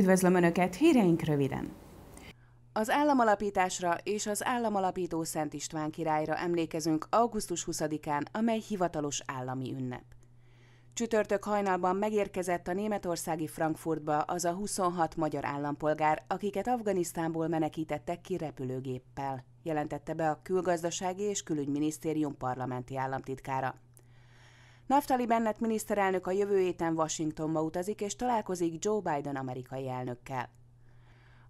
Üdvözlöm Önöket, híreink röviden! Az államalapításra és az államalapító Szent István királyra emlékezünk augusztus 20-án, amely hivatalos állami ünnep. Csütörtök hajnalban megérkezett a németországi Frankfurtba az a 26 magyar állampolgár, akiket Afganisztánból menekítettek ki repülőgéppel, jelentette be a külgazdasági és külügyminisztérium parlamenti államtitkára. Naftali Bennett miniszterelnök a jövő héten Washingtonba utazik és találkozik Joe Biden amerikai elnökkel.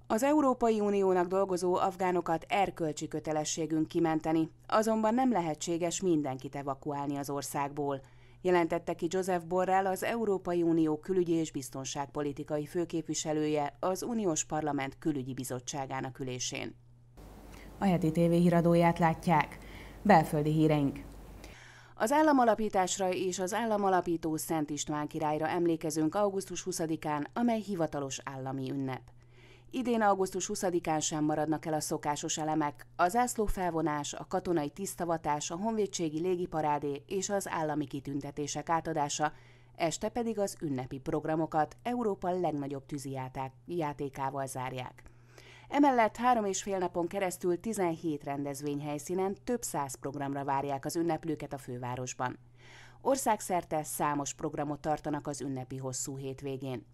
Az Európai Uniónak dolgozó afgánokat erkölcsi kötelességünk kimenteni, azonban nem lehetséges mindenkit evakuálni az országból, jelentette ki Joseph Borrell, az Európai Unió külügyi és biztonságpolitikai főképviselője az Uniós Parlament külügyi bizottságának ülésén. A heti híradóját látják. Belföldi híreink. Az államalapításra és az államalapító Szent István királyra emlékezünk augusztus 20-án, amely hivatalos állami ünnep. Idén augusztus 20-án sem maradnak el a szokásos elemek, a felvonás, a katonai tisztavatás, a honvédségi légiparádé és az állami kitüntetések átadása, este pedig az ünnepi programokat Európa legnagyobb tűzi játékával zárják. Emellett három és fél napon keresztül 17 rendezvényhelyszínen több száz programra várják az ünneplőket a fővárosban. Országszerte számos programot tartanak az ünnepi hosszú hétvégén.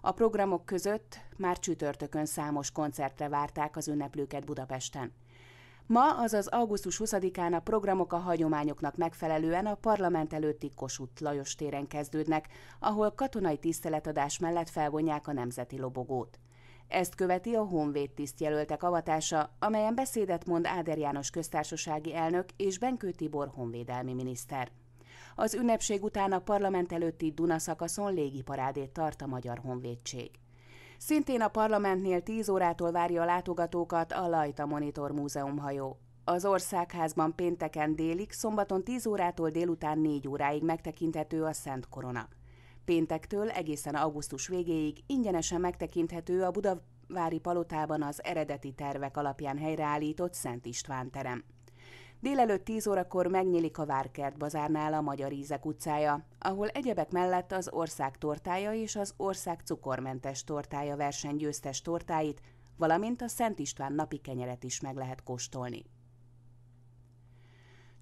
A programok között már csütörtökön számos koncertre várták az ünneplőket Budapesten. Ma, azaz augusztus 20-án a programok a hagyományoknak megfelelően a parlament előtti Kossuth Lajos téren kezdődnek, ahol katonai tiszteletadás mellett felvonják a nemzeti lobogót. Ezt követi a Honvéd tisztjelöltek avatása, amelyen beszédet mond Áder János köztársasági elnök és Benkő Tibor honvédelmi miniszter. Az ünnepség után a parlament előtti Dunaszakaszon légiparádét tart a Magyar Honvédség. Szintén a parlamentnél 10 órától várja a látogatókat a Lajta Monitor Múzeumhajó. Az országházban pénteken délig, szombaton 10 órától délután 4 óráig megtekinthető a Szent Korona. Péntektől egészen augusztus végéig ingyenesen megtekinthető a Budavári Palotában az eredeti tervek alapján helyreállított Szent István terem. Délelőtt 10 órakor megnyílik a Várkert bazárnál a Magyar Ízek utcája, ahol egyebek mellett az ország tortája és az ország cukormentes tortája versenygyőztes tortáit, valamint a Szent István napi kenyeret is meg lehet kóstolni.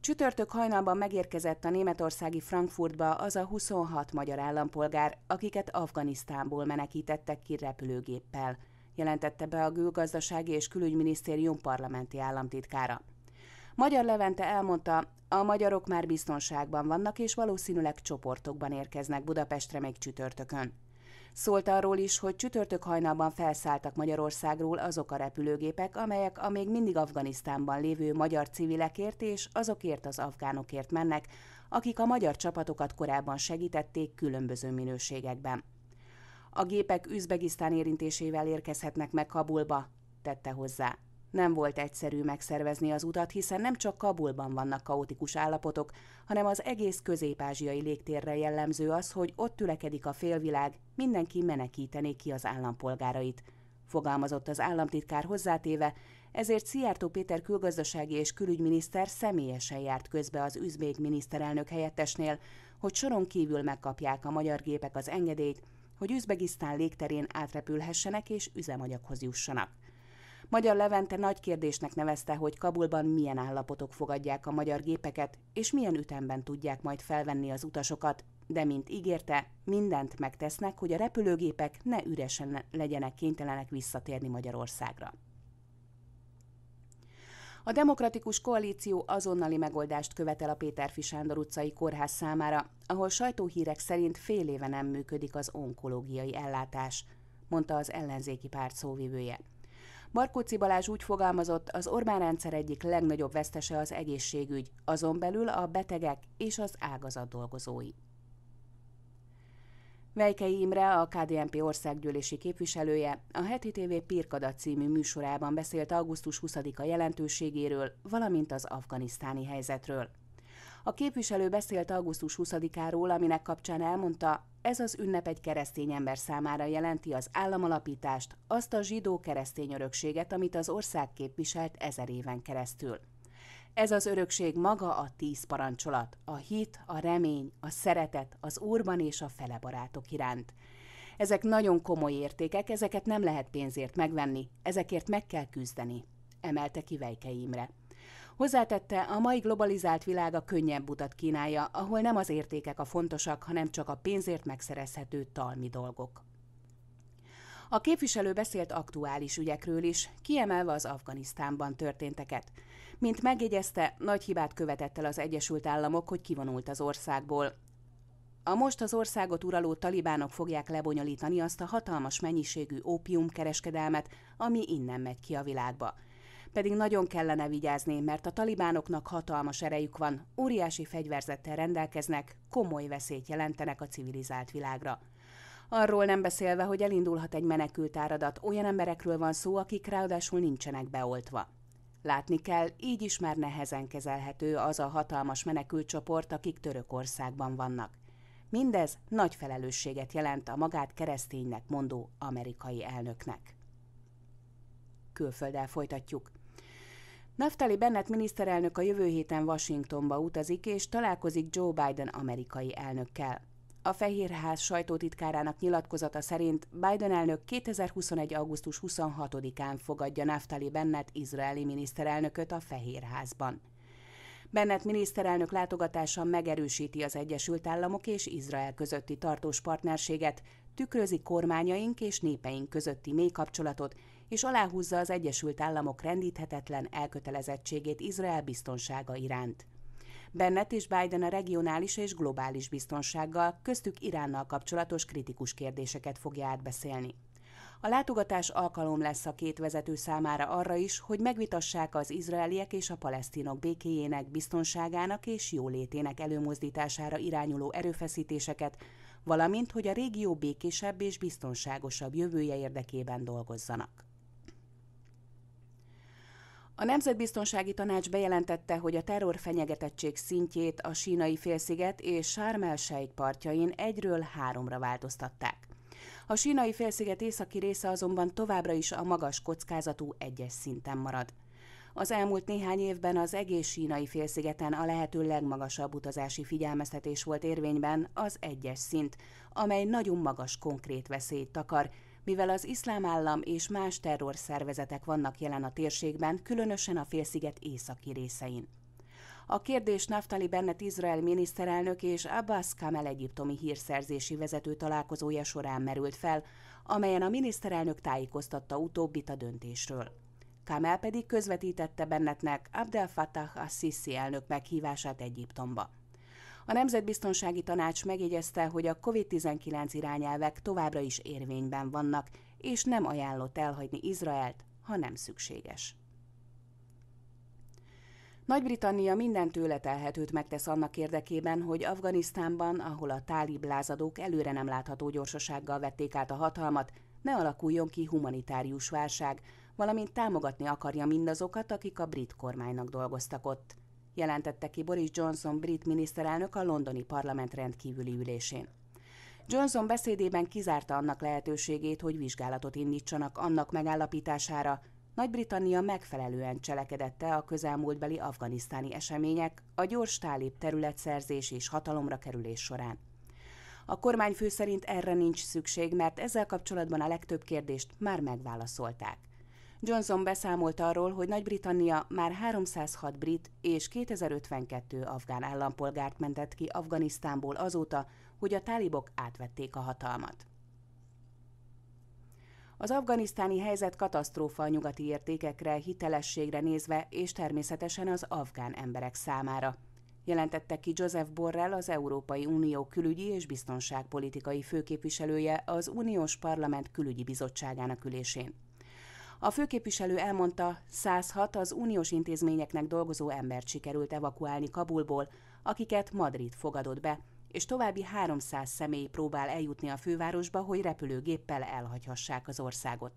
Csütörtök hajnalban megérkezett a németországi Frankfurtba az a 26 magyar állampolgár, akiket Afganisztánból menekítettek ki repülőgéppel, jelentette be a Gőgazdasági és Külügyminisztérium parlamenti államtitkára. Magyar Levente elmondta, a magyarok már biztonságban vannak és valószínűleg csoportokban érkeznek Budapestre még csütörtökön. Szólt arról is, hogy csütörtök hajnalban felszálltak Magyarországról azok a repülőgépek, amelyek a még mindig Afganisztánban lévő magyar civilekért és azokért az afgánokért mennek, akik a magyar csapatokat korábban segítették különböző minőségekben. A gépek Üzbegisztán érintésével érkezhetnek meg Kabulba, tette hozzá. Nem volt egyszerű megszervezni az utat, hiszen nem csak Kabulban vannak kaotikus állapotok, hanem az egész közép-ázsiai légtérre jellemző az, hogy ott tülekedik a félvilág, mindenki menekítené ki az állampolgárait. Fogalmazott az államtitkár hozzátéve, ezért Szijjártó Péter külgazdasági és külügyminiszter személyesen járt közbe az üzbék miniszterelnök helyettesnél, hogy soron kívül megkapják a magyar gépek az engedélyt, hogy Üzbegisztán légterén átrepülhessenek és üzemanyaghoz jussanak. Magyar Levente nagy kérdésnek nevezte, hogy Kabulban milyen állapotok fogadják a magyar gépeket, és milyen ütemben tudják majd felvenni az utasokat, de mint ígérte, mindent megtesznek, hogy a repülőgépek ne üresen legyenek kénytelenek visszatérni Magyarországra. A Demokratikus Koalíció azonnali megoldást követel a Péterfi Sándor utcai kórház számára, ahol sajtóhírek szerint fél éve nem működik az onkológiai ellátás, mondta az ellenzéki párt szóvivője. Markóci Balázs úgy fogalmazott, az Orbán rendszer egyik legnagyobb vesztese az egészségügy, azon belül a betegek és az ágazat dolgozói. Vejkei Imre, a KDNP országgyűlési képviselője, a Heti TV Pirkada című műsorában beszélt augusztus 20-a jelentőségéről, valamint az afganisztáni helyzetről. A képviselő beszélt augusztus 20-áról, aminek kapcsán elmondta, ez az ünnep egy keresztény ember számára jelenti az államalapítást, azt a zsidó keresztény örökséget, amit az ország képviselt ezer éven keresztül. Ez az örökség maga a tíz parancsolat, a hit, a remény, a szeretet, az úrban és a felebarátok iránt. Ezek nagyon komoly értékek, ezeket nem lehet pénzért megvenni, ezekért meg kell küzdeni, emelte ki Vejke Imre. Hozzátette, a mai globalizált világ a könnyebb utat kínálja, ahol nem az értékek a fontosak, hanem csak a pénzért megszerezhető talmi dolgok. A képviselő beszélt aktuális ügyekről is, kiemelve az Afganisztánban történteket. Mint megjegyezte, nagy hibát követett el az Egyesült Államok, hogy kivonult az országból. A most az országot uraló talibánok fogják lebonyolítani azt a hatalmas mennyiségű ópiumkereskedelmet, ami innen megy ki a világba pedig nagyon kellene vigyázni, mert a talibánoknak hatalmas erejük van, óriási fegyverzettel rendelkeznek, komoly veszélyt jelentenek a civilizált világra. Arról nem beszélve, hogy elindulhat egy menekültáradat, olyan emberekről van szó, akik ráadásul nincsenek beoltva. Látni kell, így is már nehezen kezelhető az a hatalmas menekültcsoport, akik Törökországban vannak. Mindez nagy felelősséget jelent a magát kereszténynek mondó amerikai elnöknek. Külfölddel folytatjuk. Naftali Bennett miniszterelnök a jövő héten Washingtonba utazik és találkozik Joe Biden amerikai elnökkel. A Fehérház sajtótitkárának nyilatkozata szerint Biden elnök 2021. augusztus 26-án fogadja Naftali Bennett izraeli miniszterelnököt a Fehérházban. Bennett miniszterelnök látogatása megerősíti az Egyesült Államok és Izrael közötti tartós partnerséget, tükrözi kormányaink és népeink közötti mély kapcsolatot, és aláhúzza az Egyesült Államok rendíthetetlen elkötelezettségét Izrael biztonsága iránt. Bennett és Biden a regionális és globális biztonsággal, köztük Iránnal kapcsolatos kritikus kérdéseket fogja átbeszélni. A látogatás alkalom lesz a két vezető számára arra is, hogy megvitassák az izraeliek és a palesztinok békéjének, biztonságának és jólétének előmozdítására irányuló erőfeszítéseket, valamint hogy a régió békésebb és biztonságosabb jövője érdekében dolgozzanak. A Nemzetbiztonsági Tanács bejelentette, hogy a terror fenyegetettség szintjét a sínai félsziget és Sármel partjain egyről háromra változtatták. A sínai félsziget északi része azonban továbbra is a magas kockázatú egyes szinten marad. Az elmúlt néhány évben az egész sínai félszigeten a lehető legmagasabb utazási figyelmeztetés volt érvényben az egyes szint, amely nagyon magas konkrét veszélyt takar, mivel az iszlám állam és más terrorszervezetek vannak jelen a térségben, különösen a félsziget északi részein. A kérdés Naftali Bennett Izrael miniszterelnök és Abbas Kamel egyiptomi hírszerzési vezető találkozója során merült fel, amelyen a miniszterelnök tájékoztatta utóbbit a döntésről. Kamel pedig közvetítette Bennettnek Abdel Fattah a Sisi elnök meghívását Egyiptomba. A Nemzetbiztonsági Tanács megjegyezte, hogy a COVID-19 irányelvek továbbra is érvényben vannak, és nem ajánlott elhagyni Izraelt, ha nem szükséges. Nagy-Britannia minden tőletelhetőt megtesz annak érdekében, hogy Afganisztánban, ahol a tálib lázadók előre nem látható gyorsasággal vették át a hatalmat, ne alakuljon ki humanitárius válság, valamint támogatni akarja mindazokat, akik a brit kormánynak dolgoztak ott jelentette ki Boris Johnson brit miniszterelnök a londoni parlament rendkívüli ülésén. Johnson beszédében kizárta annak lehetőségét, hogy vizsgálatot indítsanak annak megállapítására, Nagy-Britannia megfelelően cselekedette a közelmúltbeli afganisztáni események a gyors tálib területszerzés és hatalomra kerülés során. A kormányfő szerint erre nincs szükség, mert ezzel kapcsolatban a legtöbb kérdést már megválaszolták. Johnson beszámolt arról, hogy Nagy-Britannia már 306 brit és 2052 afgán állampolgárt mentett ki Afganisztánból azóta, hogy a tálibok átvették a hatalmat. Az afganisztáni helyzet katasztrófa a nyugati értékekre, hitelességre nézve, és természetesen az afgán emberek számára, jelentette ki Joseph Borrell, az Európai Unió külügyi és biztonságpolitikai főképviselője az Uniós Parlament külügyi bizottságának ülésén. A főképviselő elmondta, 106 az uniós intézményeknek dolgozó embert sikerült evakuálni Kabulból, akiket Madrid fogadott be, és további 300 személy próbál eljutni a fővárosba, hogy repülőgéppel elhagyhassák az országot.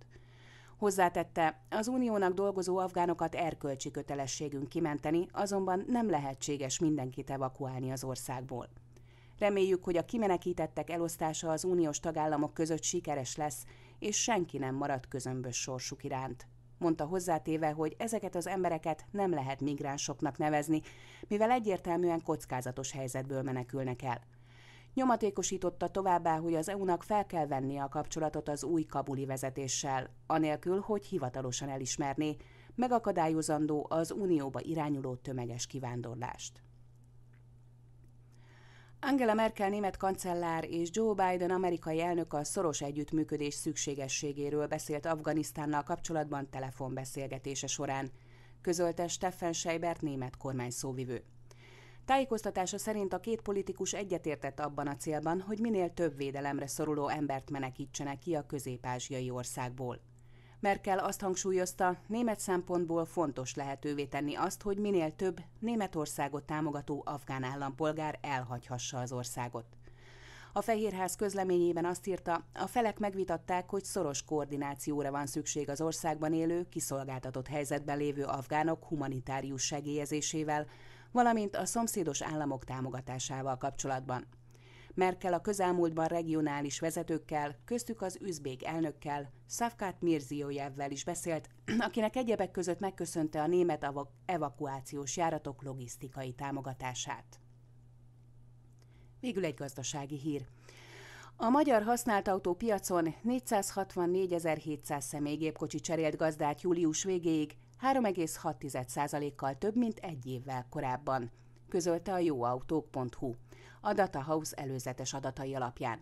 Hozzátette, az uniónak dolgozó afgánokat erkölcsi kötelességünk kimenteni, azonban nem lehetséges mindenkit evakuálni az országból. Reméljük, hogy a kimenekítettek elosztása az uniós tagállamok között sikeres lesz, és senki nem maradt közömbös sorsuk iránt. Mondta hozzátéve, hogy ezeket az embereket nem lehet migránsoknak nevezni, mivel egyértelműen kockázatos helyzetből menekülnek el. Nyomatékosította továbbá, hogy az EU-nak fel kell vennie a kapcsolatot az új kabuli vezetéssel, anélkül, hogy hivatalosan elismerné, megakadályozandó az unióba irányuló tömeges kivándorlást. Angela Merkel német kancellár és Joe Biden amerikai elnök a szoros együttműködés szükségességéről beszélt Afganisztánnal kapcsolatban telefonbeszélgetése során, közölte Steffen Seibert német kormány szóvivő. Tájékoztatása szerint a két politikus egyetértett abban a célban, hogy minél több védelemre szoruló embert menekítsenek ki a közép-ázsiai országból. Merkel azt hangsúlyozta, német szempontból fontos lehetővé tenni azt, hogy minél több Németországot támogató afgán állampolgár elhagyhassa az országot. A Fehérház közleményében azt írta, a felek megvitatták, hogy szoros koordinációra van szükség az országban élő, kiszolgáltatott helyzetben lévő afgánok humanitárius segélyezésével, valamint a szomszédos államok támogatásával kapcsolatban. Merkel a közelmúltban regionális vezetőkkel, köztük az üzbék elnökkel, Szavkát Mirziójevvel is beszélt, akinek egyebek között megköszönte a német evakuációs járatok logisztikai támogatását. Végül egy gazdasági hír. A magyar használt autópiacon 464.700 személygépkocsi cserélt gazdát július végéig, 3,6%-kal több, mint egy évvel korábban, közölte a jóautók.hu a Data House előzetes adatai alapján.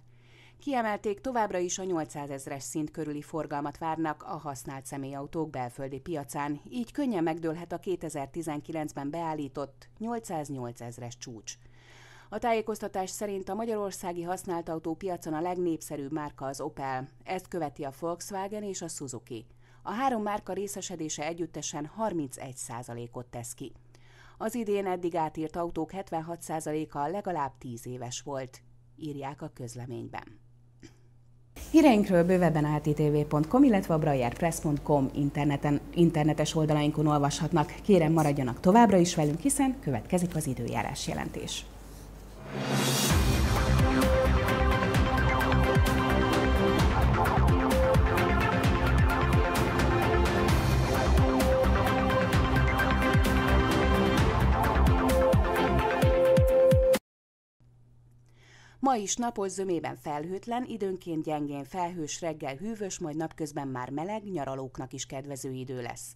Kiemelték továbbra is a 800 ezres szint körüli forgalmat várnak a használt személyautók belföldi piacán, így könnyen megdőlhet a 2019-ben beállított 808 ezres csúcs. A tájékoztatás szerint a magyarországi használt autó piacon a legnépszerűbb márka az Opel, ezt követi a Volkswagen és a Suzuki. A három márka részesedése együttesen 31%-ot tesz ki. Az idén eddig átírt autók 76%-a legalább 10 éves volt, írják a közleményben. Híreinkről bővebben a hetitv.com, illetve a brajerpress.com interneten, internetes oldalainkon olvashatnak. Kérem maradjanak továbbra is velünk, hiszen következik az időjárás jelentés. Ma is napos zömében felhőtlen, időnként gyengén felhős reggel hűvös, majd napközben már meleg, nyaralóknak is kedvező idő lesz.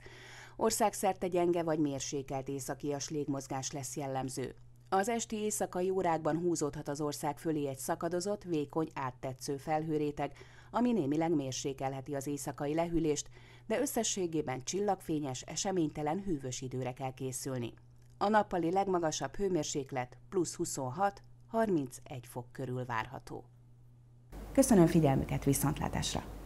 Országszerte gyenge vagy mérsékelt északias légmozgás lesz jellemző. Az esti éjszakai órákban húzódhat az ország fölé egy szakadozott, vékony, áttetsző felhőréteg, ami némileg mérsékelheti az éjszakai lehűlést, de összességében csillagfényes, eseménytelen, hűvös időre kell készülni. A nappali legmagasabb hőmérséklet plusz 26, 31 fok körül várható. Köszönöm figyelmüket, viszontlátásra!